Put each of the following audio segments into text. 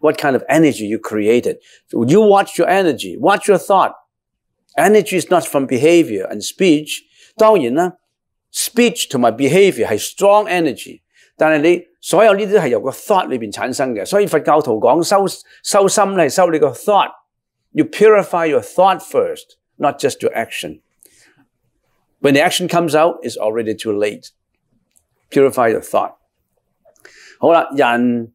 what kind of energy you created. So you watch your energy, watch your thought. Energy is not from behavior and speech. to my behavior has strong energy，但係你所有呢啲係由個 thought 裏邊產生嘅。所以佛教徒講修修心咧，修你個 purify your thought first, not just your action. When the action comes out, it's already too late. Purify your thought. 好啦，人。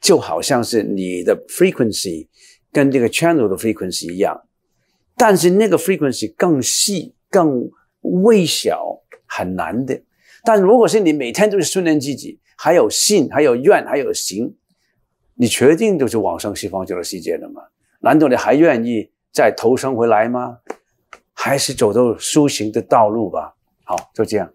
就好像是你的 frequency 跟这个 channel 的 frequency 一样，但是那个 frequency 更细、更微小，很难的。但如果是你每天都是训练自己，还有信、还有愿、还有行，你确定就是往生西方极乐世界了吗？难道你还愿意再投生回来吗？还是走走修行的道路吧。好，就这样。